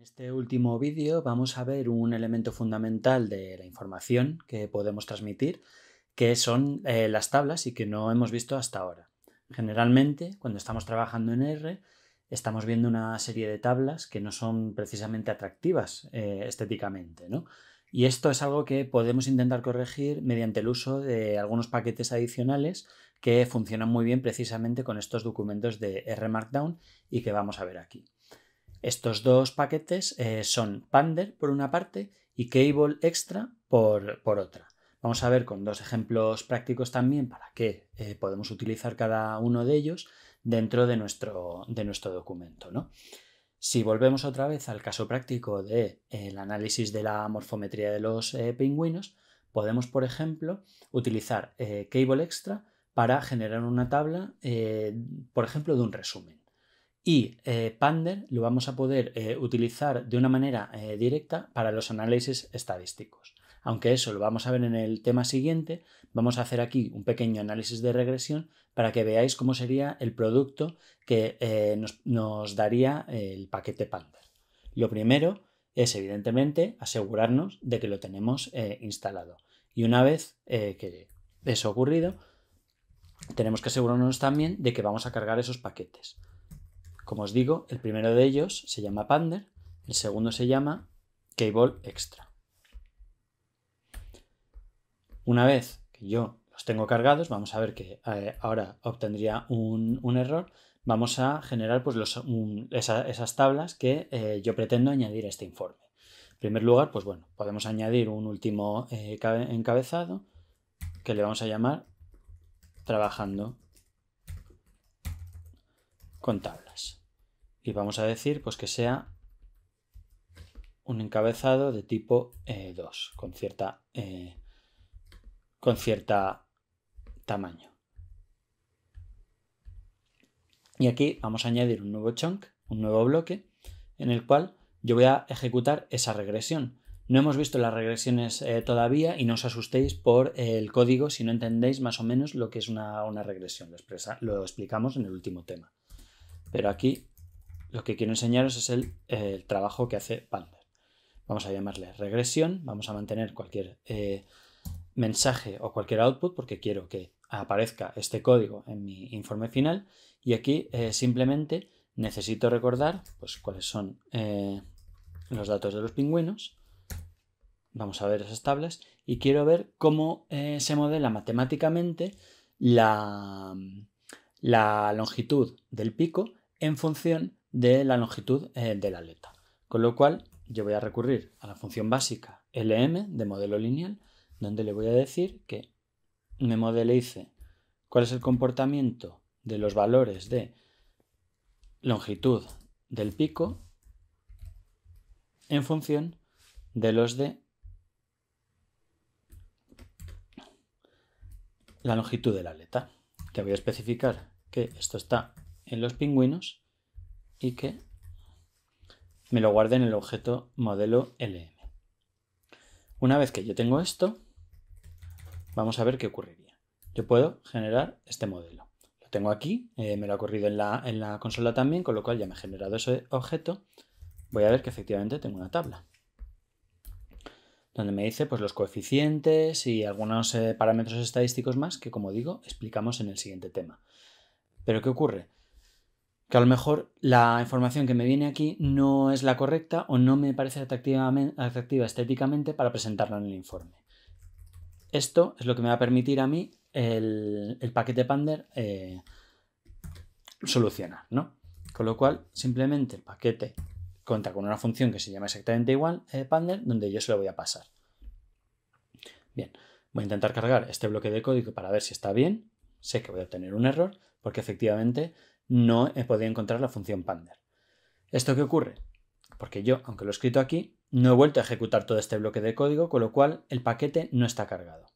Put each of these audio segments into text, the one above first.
En este último vídeo vamos a ver un elemento fundamental de la información que podemos transmitir, que son eh, las tablas y que no hemos visto hasta ahora. Generalmente, cuando estamos trabajando en R, estamos viendo una serie de tablas que no son precisamente atractivas eh, estéticamente, ¿no? Y esto es algo que podemos intentar corregir mediante el uso de algunos paquetes adicionales que funcionan muy bien precisamente con estos documentos de R Markdown y que vamos a ver aquí. Estos dos paquetes eh, son Pander por una parte y Cable Extra por, otra. Vamos a ver con dos ejemplos prácticos también para qué eh, podemos utilizar cada uno de ellos dentro de nuestro, de nuestro documento. Si volvemos otra vez al caso práctico del de, eh, el análisis de la morfometría de los pingüinos, podemos, por ejemplo, utilizar Cable Extra para generar una tabla, por ejemplo, de un resumen y eh, Pander lo vamos a poder eh, utilizar de una manera eh, directa para los análisis estadísticos. Aunque eso lo vamos a ver en el tema siguiente, vamos a hacer aquí un pequeño análisis de regresión para que veáis cómo sería el producto que nos, nos, daría el paquete Pander. Lo primero es evidentemente asegurarnos de que lo tenemos instalado. Y una vez que eso ha ocurrido, tenemos que asegurarnos también de que vamos a cargar esos paquetes. Como os digo, el primero de ellos se llama Pander, el segundo se llama Cable Extra. Una vez que yo los tengo cargados, vamos a ver que eh, ahora obtendría un, error, vamos a generar pues, esas tablas que eh, yo pretendo añadir a este informe. En primer lugar, pues bueno, podemos añadir un último eh, encabezado que le vamos a llamar trabajando con tablas y vamos a decir pues que sea un encabezado de tipo 2 eh, con cierta eh, con cierta tamaño y aquí vamos a añadir un nuevo chunk un nuevo bloque en el cual yo voy a ejecutar esa regresión no hemos visto las regresiones eh, todavía y no os asustéis por el código si no entendéis más o menos lo que es una, regresión. Lo, expresa, lo explicamos en el último tema. Pero aquí lo que quiero enseñaros es el, trabajo que hace Palmer. Vamos a llamarle regresión, vamos a mantener cualquier eh, mensaje o cualquier output porque quiero que aparezca este código en mi informe final y aquí eh, simplemente necesito recordar pues, cuáles son eh, los datos de los pingüinos. Vamos a ver esas tablas y quiero ver cómo se modela matemáticamente la, la longitud del pico en función de la longitud eh, de la aleta. Con lo cual, yo voy a recurrir a la función básica LM de modelo lineal, donde le voy a decir que me modeleice cuál es el comportamiento de los valores de longitud del pico en función de los de la longitud de la aleta, te voy a especificar que esto está en los pingüinos y que me lo guarde en el objeto modelo LM. Una vez que yo tengo esto, vamos a ver qué ocurriría. Yo puedo generar este modelo. Lo tengo aquí, eh, me lo ha ocurrido en la, consola también, con lo cual ya me he generado ese objeto. Voy a ver que efectivamente tengo una tabla donde me dice pues, los coeficientes y algunos eh, parámetros estadísticos más que, como digo, explicamos en el siguiente tema. Pero ¿qué ocurre? que a lo mejor la información que me viene aquí no es la correcta o no me parece atractiva, estéticamente para presentarla en el informe. Esto es lo que me va a permitir a mí el, paquete Pander eh, solucionar, ¿no? Con lo cual, simplemente el paquete cuenta con una función que se llama exactamente igual, eh, Pander, donde yo se lo voy a pasar. Bien, voy a intentar cargar este bloque de código para ver si está bien. Sé que voy a obtener un error, porque efectivamente no he podido encontrar la función Pander. ¿Esto qué ocurre? Porque yo, aunque lo he escrito aquí, no he vuelto a ejecutar todo este bloque de código, con lo cual el paquete no está cargado.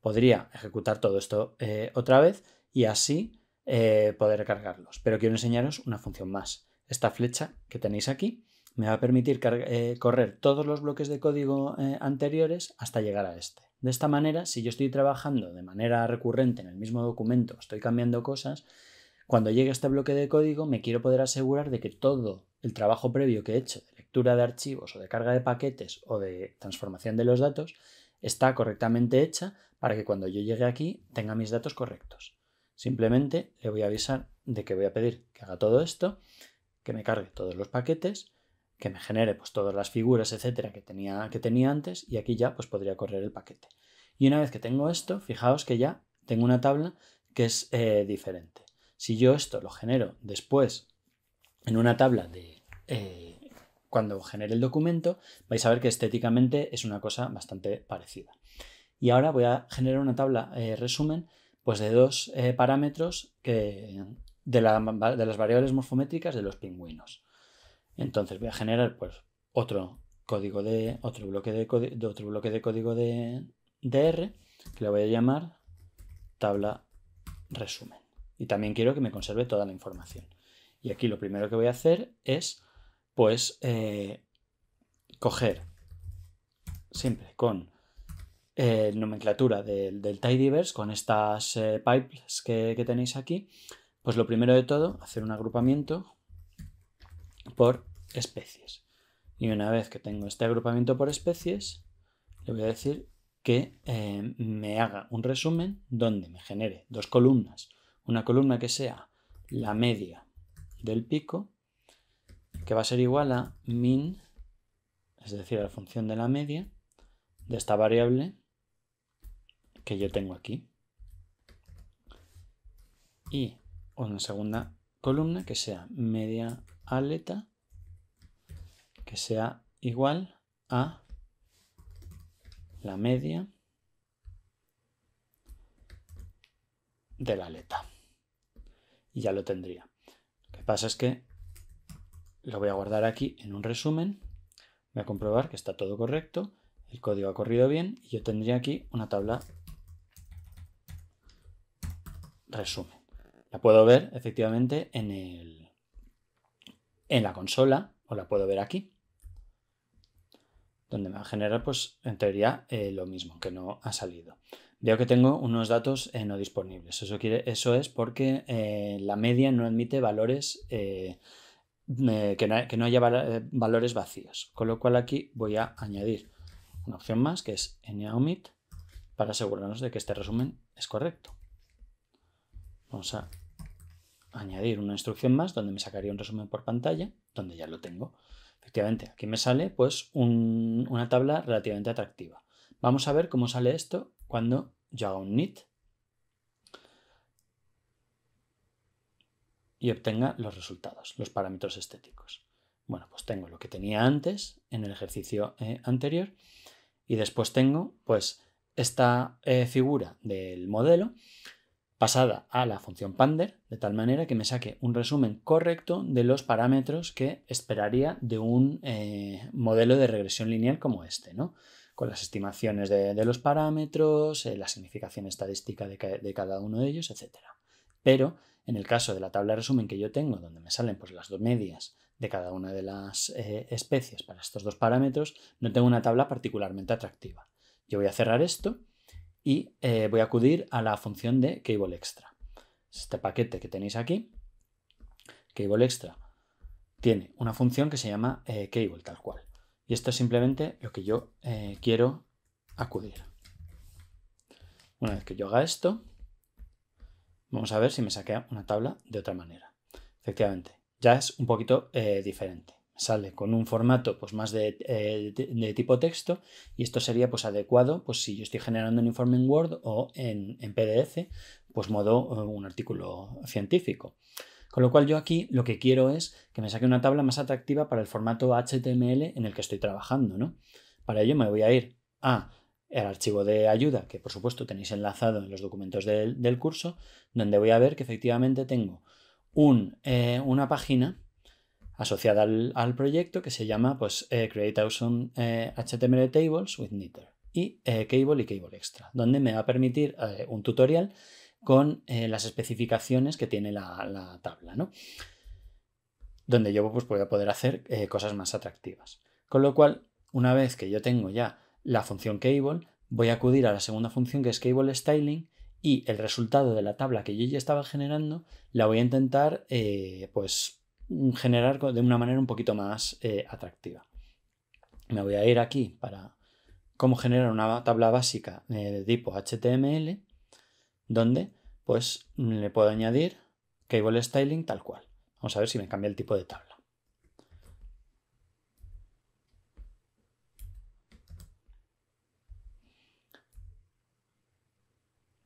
Podría ejecutar todo esto eh, otra vez y así eh, poder cargarlos. Pero quiero enseñaros una función más. Esta flecha que tenéis aquí me va a permitir eh, correr todos los bloques de código anteriores hasta llegar a este. De esta manera, si yo estoy trabajando de manera recurrente en el mismo documento, estoy cambiando cosas, cuando llegue a este bloque de código, me quiero poder asegurar de que todo el trabajo previo que he hecho de lectura de archivos o de carga de paquetes o de transformación de los datos está correctamente hecha para que cuando yo llegue aquí tenga mis datos correctos. Simplemente le voy a avisar de que voy a pedir que haga todo esto, que me cargue todos los paquetes, que me genere pues, todas las figuras, etcétera, que tenía, que tenía antes y aquí ya pues, podría correr el paquete. Y una vez que tengo esto, fijaos que ya tengo una tabla que es eh, diferente. Si yo esto lo genero después en una tabla de... Eh, cuando genere el documento, vais a ver que estéticamente es una cosa bastante parecida. Y ahora voy a generar una tabla eh, resumen pues de dos eh, parámetros que, de, las variables morfométricas de los pingüinos. Entonces voy a generar pues, otro código de otro bloque de, otro bloque de código de, de R que le voy a llamar tabla resumen. Y también quiero que me conserve toda la información. Y aquí lo primero que voy a hacer es, pues, eh, coger siempre con eh, nomenclatura del, del, tidyverse, con estas eh, pipes que, que, tenéis aquí, pues lo primero de todo, hacer un agrupamiento por especies. Y una vez que tengo este agrupamiento por especies, le voy a decir que me haga un resumen donde me genere dos columnas una columna que sea la media del pico, que va a ser igual a min, es decir, a la función de la media de esta variable que yo tengo aquí. Y una segunda columna que sea media aleta, que sea igual a la media de la aleta ya lo tendría. Lo que pasa es que lo voy a guardar aquí en un resumen, voy a comprobar que está todo correcto, el código ha corrido bien y yo tendría aquí una tabla resumen. La puedo ver efectivamente en, en la consola o la puedo ver aquí donde me va a generar, pues, en teoría, eh, lo mismo, que no ha salido. Veo que tengo unos datos eh, no disponibles. Eso, quiere, eso es porque eh, la media no admite valores que no, haya valores vacíos. Con lo cual aquí voy a añadir una opción más que es omit para asegurarnos de que este resumen es correcto. Vamos a añadir una instrucción más donde me sacaría un resumen por pantalla, donde ya lo tengo. Efectivamente, aquí me sale pues una tabla relativamente atractiva. Vamos a ver cómo sale esto cuando yo haga un NIT y obtenga los resultados, los parámetros estéticos. Bueno, pues tengo lo que tenía antes en el ejercicio eh, anterior y después tengo pues esta eh, figura del modelo pasada a la función pander, de tal manera que me saque un resumen correcto de los parámetros que esperaría de un eh, modelo de regresión lineal como este, ¿no? con las estimaciones de, los parámetros, eh, la significación estadística de, cada uno de ellos, etc. Pero en el caso de la tabla de resumen que yo tengo, donde me salen pues, las dos medias de cada una de las eh, especies para estos dos parámetros, no tengo una tabla particularmente atractiva. Yo voy a cerrar esto y eh, voy a acudir a la función de cable extra. Este paquete que tenéis aquí, cable extra, tiene una función que se llama eh, cable tal cual. Y esto es simplemente lo que yo eh, quiero acudir. Una vez que yo haga esto, vamos a ver si me saquea una tabla de otra manera. Efectivamente, ya es un poquito diferente sale con un formato pues, más eh, de, tipo texto y esto sería pues, adecuado pues, si yo estoy generando un informe en Word o en, PDF, pues modo eh, un artículo científico. Con lo cual yo aquí lo que quiero es que me saque una tabla más atractiva para el formato HTML en el que estoy trabajando. ¿no? Para ello me voy a ir a el archivo de ayuda, que por supuesto tenéis enlazado en los documentos del, curso, donde voy a ver que efectivamente tengo un, eh, una página asociada al, proyecto que se llama pues, eh, Create Awesome HTML eh, Tables with Knitter y eh, Cable y Cable Extra, donde me va a permitir un tutorial con las especificaciones que tiene la, tabla, ¿no? donde yo pues, voy a poder hacer cosas más atractivas. Con lo cual, una vez que yo tengo ya la función Cable, voy a acudir a la segunda función que es Cable Styling y el resultado de la tabla que yo ya estaba generando la voy a intentar pues generar de una manera un poquito más eh, atractiva. Me voy a ir aquí para cómo generar una tabla básica eh, de tipo HTML, donde pues le puedo añadir cable styling tal cual. Vamos a ver si me cambia el tipo de tabla.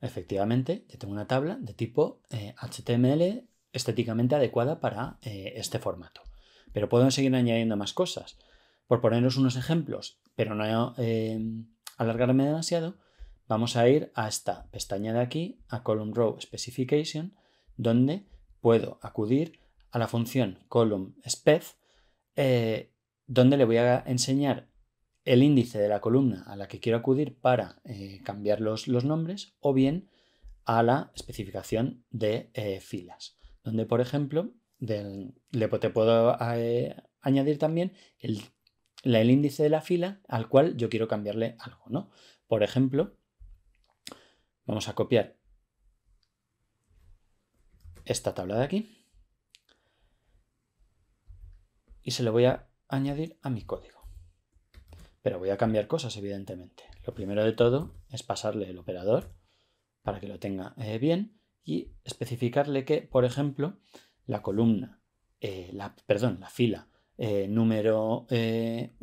Efectivamente, ya tengo una tabla de tipo HTML eh, estéticamente adecuada para eh, este formato. Pero puedo seguir añadiendo más cosas. Por poneros unos ejemplos, pero no eh, alargarme demasiado, vamos a ir a esta pestaña de aquí, a Column Row Specification, donde puedo acudir a la función column spec, eh, donde le voy a enseñar el índice de la columna a la que quiero acudir para cambiar los, nombres o bien a la especificación de filas donde, por ejemplo, le, te puedo eh, añadir también el, índice de la fila al cual yo quiero cambiarle algo, ¿no? Por ejemplo, vamos a copiar esta tabla de aquí y se lo voy a añadir a mi código. Pero voy a cambiar cosas, evidentemente. Lo primero de todo es pasarle el operador para que lo tenga eh, bien y especificarle que, por ejemplo, la columna, eh, la, perdón, la fila eh, número 1, eh,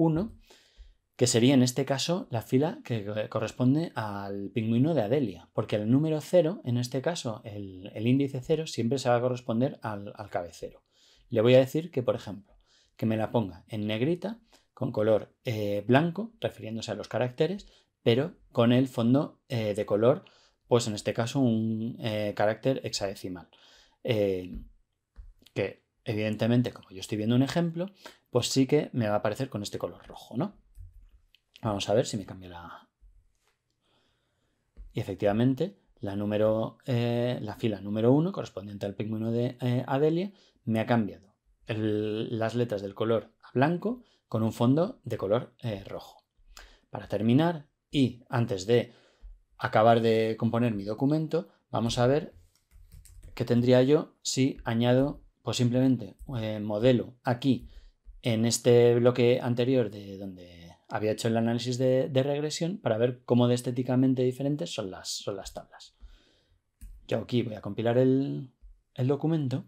que sería en este caso la fila que corresponde al pingüino de Adelia, porque el número 0, en este caso el, índice 0, siempre se va a corresponder al, cabecero. Le voy a decir que, por ejemplo, que me la ponga en negrita con color blanco, refiriéndose a los caracteres, pero con el fondo de color pues en este caso un eh, carácter hexadecimal. Eh, que evidentemente, como yo estoy viendo un ejemplo, pues sí que me va a aparecer con este color rojo, ¿no? Vamos a ver si me cambia la... Y efectivamente, la, número, eh, la fila número 1, correspondiente al pingüino de Adelia, me ha cambiado las letras del color a blanco con un fondo de color rojo. Para terminar, y antes de acabar de componer mi documento, vamos a ver qué tendría yo si añado pues, simplemente eh, modelo aquí en este bloque anterior de donde había hecho el análisis de, regresión para ver cómo de estéticamente diferentes son las, son las tablas. Yo aquí voy a compilar el, el documento.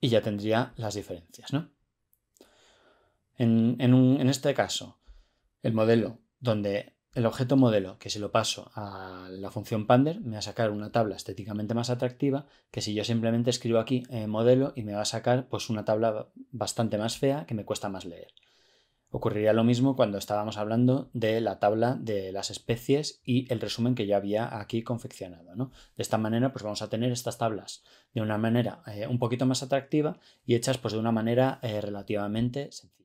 Y ya tendría las diferencias, ¿no? en, este caso, el modelo, donde el objeto modelo, que se lo paso a la función pander, me va a sacar una tabla estéticamente más atractiva que si yo simplemente escribo aquí eh, modelo y me va a sacar pues una tabla bastante más fea que me cuesta más leer. Ocurriría lo mismo cuando estábamos hablando de la tabla de las especies y el resumen que ya había aquí confeccionado. De esta manera, pues vamos a tener estas tablas de una manera eh, un poquito más atractiva y hechas pues, de una manera eh, relativamente sencilla.